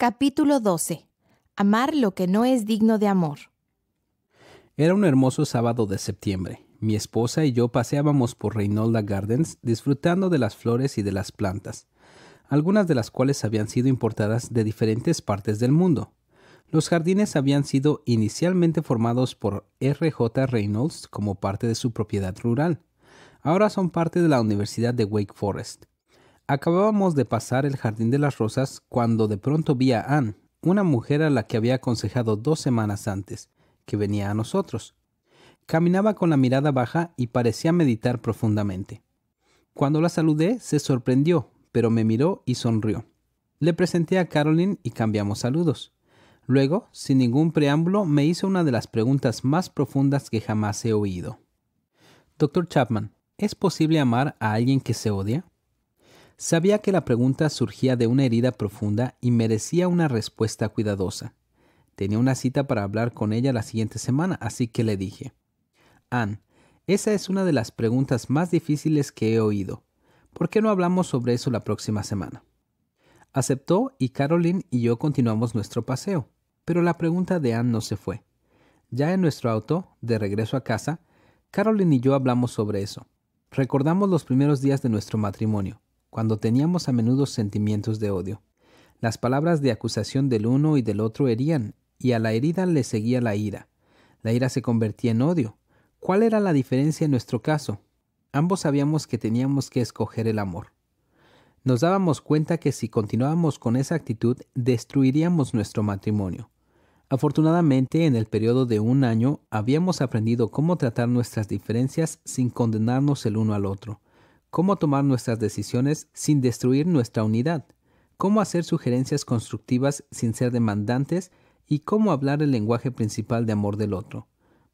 Capítulo 12. Amar lo que no es digno de amor. Era un hermoso sábado de septiembre. Mi esposa y yo paseábamos por Reynolda Gardens disfrutando de las flores y de las plantas, algunas de las cuales habían sido importadas de diferentes partes del mundo. Los jardines habían sido inicialmente formados por R.J. Reynolds como parte de su propiedad rural. Ahora son parte de la Universidad de Wake Forest. Acabábamos de pasar el jardín de las rosas cuando de pronto vi a Anne, una mujer a la que había aconsejado dos semanas antes, que venía a nosotros. Caminaba con la mirada baja y parecía meditar profundamente. Cuando la saludé, se sorprendió, pero me miró y sonrió. Le presenté a Caroline y cambiamos saludos. Luego, sin ningún preámbulo, me hizo una de las preguntas más profundas que jamás he oído. Doctor Chapman, ¿es posible amar a alguien que se odia? Sabía que la pregunta surgía de una herida profunda y merecía una respuesta cuidadosa. Tenía una cita para hablar con ella la siguiente semana, así que le dije, Ann, esa es una de las preguntas más difíciles que he oído. ¿Por qué no hablamos sobre eso la próxima semana? Aceptó y Caroline y yo continuamos nuestro paseo, pero la pregunta de Ann no se fue. Ya en nuestro auto, de regreso a casa, Caroline y yo hablamos sobre eso. Recordamos los primeros días de nuestro matrimonio, cuando teníamos a menudo sentimientos de odio. Las palabras de acusación del uno y del otro herían, y a la herida le seguía la ira. La ira se convertía en odio. ¿Cuál era la diferencia en nuestro caso? Ambos sabíamos que teníamos que escoger el amor. Nos dábamos cuenta que si continuábamos con esa actitud destruiríamos nuestro matrimonio. Afortunadamente, en el periodo de un año habíamos aprendido cómo tratar nuestras diferencias sin condenarnos el uno al otro cómo tomar nuestras decisiones sin destruir nuestra unidad, cómo hacer sugerencias constructivas sin ser demandantes y cómo hablar el lenguaje principal de amor del otro.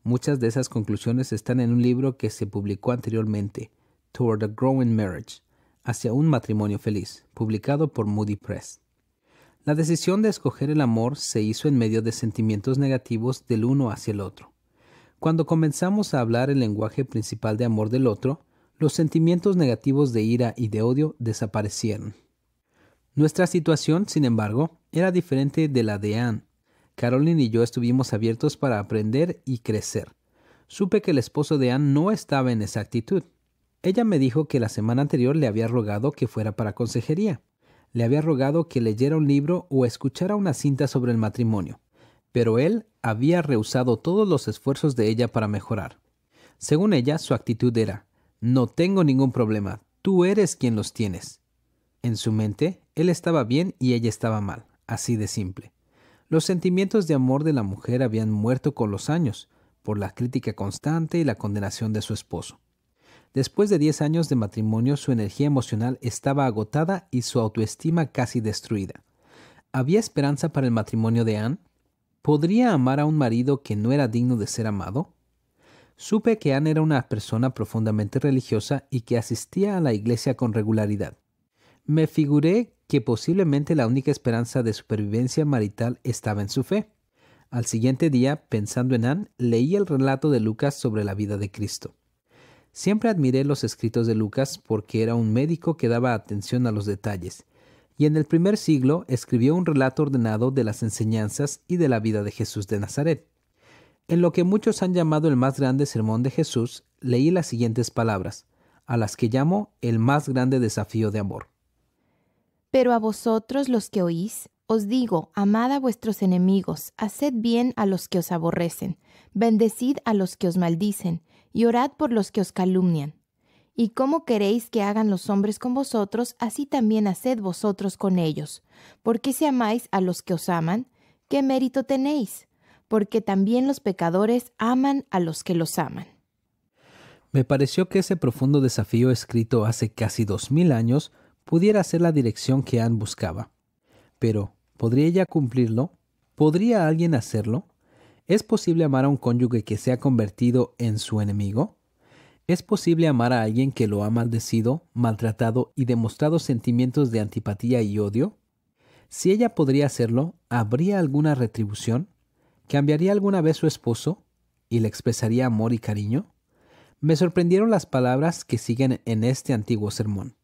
Muchas de esas conclusiones están en un libro que se publicó anteriormente, Toward a Growing Marriage, hacia un matrimonio feliz, publicado por Moody Press. La decisión de escoger el amor se hizo en medio de sentimientos negativos del uno hacia el otro. Cuando comenzamos a hablar el lenguaje principal de amor del otro, los sentimientos negativos de ira y de odio desaparecieron. Nuestra situación, sin embargo, era diferente de la de Anne. Caroline y yo estuvimos abiertos para aprender y crecer. Supe que el esposo de Anne no estaba en esa actitud. Ella me dijo que la semana anterior le había rogado que fuera para consejería. Le había rogado que leyera un libro o escuchara una cinta sobre el matrimonio. Pero él había rehusado todos los esfuerzos de ella para mejorar. Según ella, su actitud era, no tengo ningún problema, tú eres quien los tienes. En su mente, él estaba bien y ella estaba mal, así de simple. Los sentimientos de amor de la mujer habían muerto con los años, por la crítica constante y la condenación de su esposo. Después de 10 años de matrimonio, su energía emocional estaba agotada y su autoestima casi destruida. ¿Había esperanza para el matrimonio de Anne? ¿Podría amar a un marido que no era digno de ser amado? Supe que Anne era una persona profundamente religiosa y que asistía a la iglesia con regularidad. Me figuré que posiblemente la única esperanza de supervivencia marital estaba en su fe. Al siguiente día, pensando en Anne, leí el relato de Lucas sobre la vida de Cristo. Siempre admiré los escritos de Lucas porque era un médico que daba atención a los detalles, y en el primer siglo escribió un relato ordenado de las enseñanzas y de la vida de Jesús de Nazaret. En lo que muchos han llamado el más grande sermón de Jesús, leí las siguientes palabras, a las que llamo el más grande desafío de amor. Pero a vosotros los que oís, os digo, amad a vuestros enemigos, haced bien a los que os aborrecen, bendecid a los que os maldicen, y orad por los que os calumnian. Y como queréis que hagan los hombres con vosotros, así también haced vosotros con ellos. Porque si amáis a los que os aman, ¿qué mérito tenéis? porque también los pecadores aman a los que los aman. Me pareció que ese profundo desafío escrito hace casi dos mil años pudiera ser la dirección que Anne buscaba. Pero, ¿podría ella cumplirlo? ¿Podría alguien hacerlo? ¿Es posible amar a un cónyuge que se ha convertido en su enemigo? ¿Es posible amar a alguien que lo ha maldecido, maltratado y demostrado sentimientos de antipatía y odio? Si ella podría hacerlo, ¿habría alguna retribución? ¿Cambiaría alguna vez su esposo? ¿Y le expresaría amor y cariño? Me sorprendieron las palabras que siguen en este antiguo sermón.